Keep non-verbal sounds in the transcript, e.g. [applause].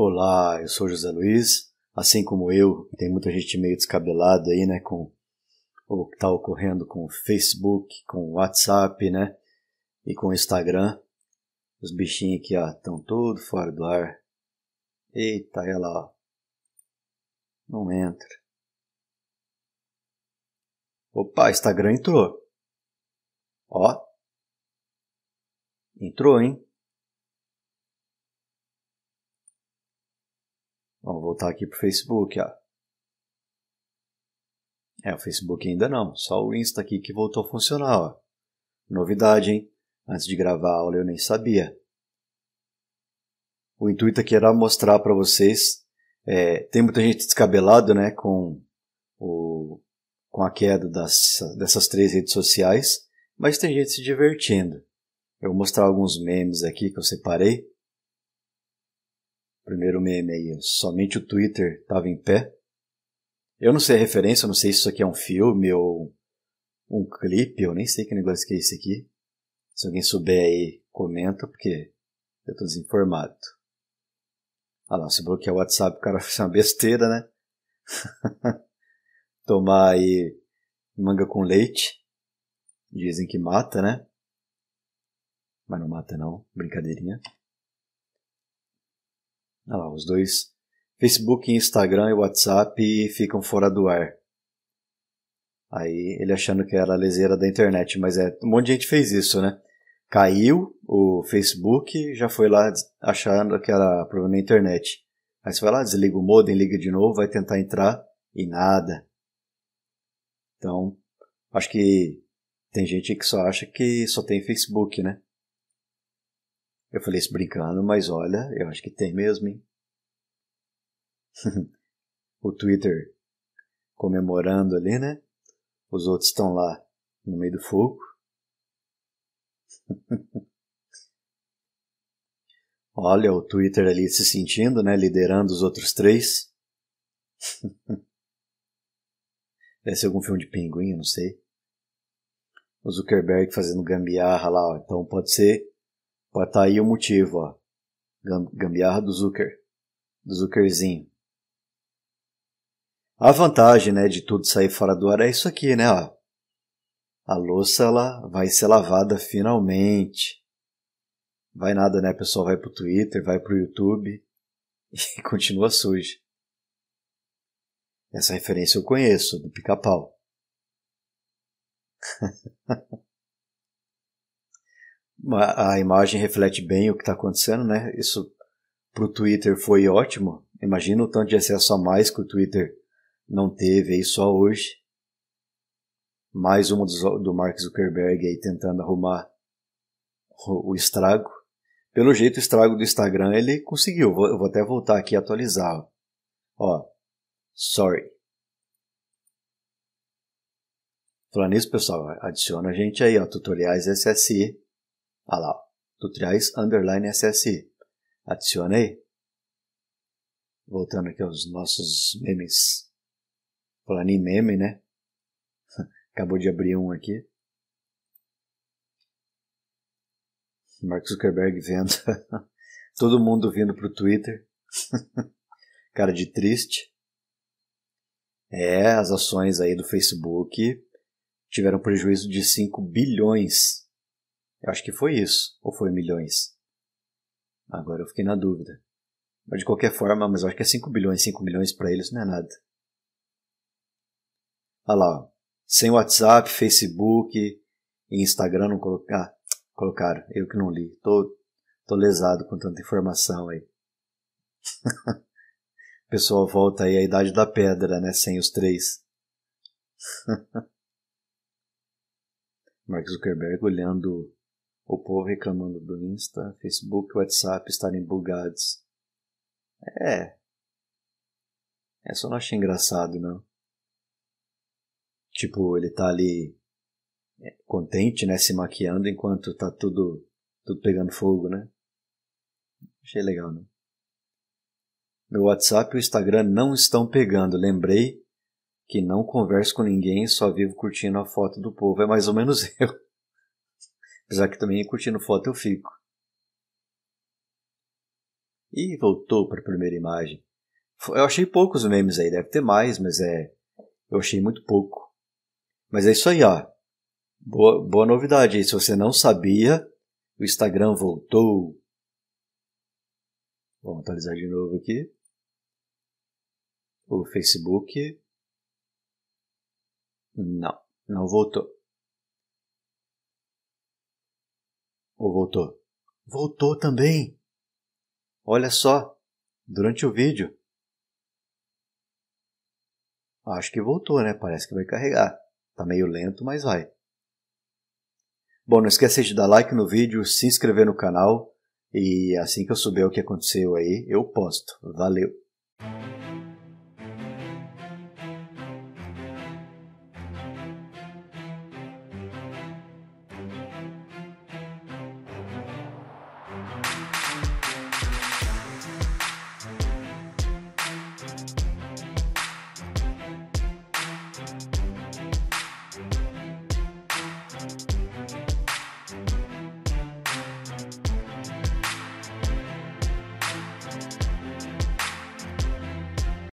Olá, eu sou José Luiz. Assim como eu, tem muita gente meio descabelada aí, né, com o que está ocorrendo com o Facebook, com o WhatsApp, né, e com o Instagram. Os bichinhos aqui, ó, estão todos fora do ar. Eita, ela, ó. Não entra. Opa, Instagram entrou. Ó. Entrou, hein? Vamos voltar aqui para o Facebook. Ó. É, o Facebook ainda não, só o Insta aqui que voltou a funcionar. Ó. Novidade, hein? Antes de gravar a aula eu nem sabia. O intuito aqui era mostrar para vocês. É, tem muita gente descabelado né, com, o, com a queda das, dessas três redes sociais, mas tem gente se divertindo. Eu vou mostrar alguns memes aqui que eu separei Primeiro meme aí, somente o Twitter estava em pé. Eu não sei a referência, não sei se isso aqui é um filme ou um clipe, eu nem sei que negócio que é esse aqui. Se alguém souber aí, comenta, porque eu tô desinformado. Ah lá, se bloquear o WhatsApp, o cara [laughs] fez uma besteira, né? [laughs] Tomar aí manga com leite. Dizem que mata, né? Mas não mata não, brincadeirinha. Ah lá, os dois. Facebook, Instagram e WhatsApp ficam fora do ar. Aí ele achando que era a leseira da internet, mas é. Um monte de gente fez isso, né? Caiu o Facebook, já foi lá achando que era problema na internet. Aí você vai lá, desliga o modem, liga de novo, vai tentar entrar e nada. Então, acho que tem gente que só acha que só tem Facebook, né? Eu falei isso brincando, mas olha, eu acho que tem mesmo, hein? [laughs] o Twitter comemorando ali, né? Os outros estão lá no meio do fogo. [laughs] Olha o Twitter ali se sentindo, né? Liderando os outros três. [laughs] ser algum filme de pinguim, não sei. O Zuckerberg fazendo gambiarra lá, ó. Então pode ser Pô, tá aí o motivo, ó. Gambiarra do Zucker. Do Zuckerzinho. A vantagem, né, de tudo sair fora do ar é isso aqui, né, ó. A louça, ela vai ser lavada finalmente. Vai nada, né, pessoal vai pro Twitter, vai pro YouTube [laughs] e continua suja. Essa referência eu conheço, do pica-pau. [laughs] a imagem reflete bem o que está acontecendo, né? Isso para o Twitter foi ótimo. Imagina o tanto de acesso a mais que o Twitter não teve aí só hoje. Mais uma do, do Mark Zuckerberg aí tentando arrumar o, o, estrago. Pelo jeito, o estrago do Instagram ele conseguiu. Vou, eu vou até voltar aqui e atualizar. Ó, sorry. Falando nisso, pessoal, adiciona a gente aí, ó, tutoriais SSI Olha lá, do triais underline SSI. Adicionei. Voltando aqui aos nossos memes. Falando em meme, né? [laughs] Acabou de abrir um aqui. Mark Zuckerberg vendo. [laughs] Todo mundo vindo pro Twitter. [laughs] Cara de triste. É, as ações aí do Facebook tiveram prejuízo de 5 bilhões eu acho que foi isso, ou foi milhões? Agora eu fiquei na dúvida. Mas de qualquer forma, mas eu acho que é 5 bilhões, 5 milhões para eles não é nada. Olha lá, ó. sem WhatsApp, Facebook e Instagram não colocar. Ah, colocaram, eu que não li. Tô, tô lesado com tanta informação aí. [laughs] o pessoal volta aí à idade da pedra, né? Sem os três. [laughs] Mark Zuckerberg olhando o povo reclamando do Insta, Facebook e WhatsApp estarem bugados. É. É só não achei engraçado, não. Tipo, ele tá ali é, contente, né, se maquiando enquanto tá tudo, tudo pegando fogo, né? Achei legal, né? Meu WhatsApp e o Instagram não estão pegando. Lembrei que não converso com ninguém, só vivo curtindo a foto do povo. É mais ou menos [laughs] eu. Apesar que também é curtindo foto eu fico. E voltou para a primeira imagem. Eu achei poucos memes aí, deve ter mais, mas é. Eu achei muito pouco. Mas é isso aí, ó. Boa, boa novidade aí. Se você não sabia, o Instagram voltou. Vamos atualizar de novo aqui. O Facebook. Não, não voltou. Ou voltou? Voltou também! Olha só, durante o vídeo. Acho que voltou, né? Parece que vai carregar. Tá meio lento, mas vai. Bom, não esqueça de dar like no vídeo, se inscrever no canal e assim que eu souber o que aconteceu aí, eu posto. Valeu!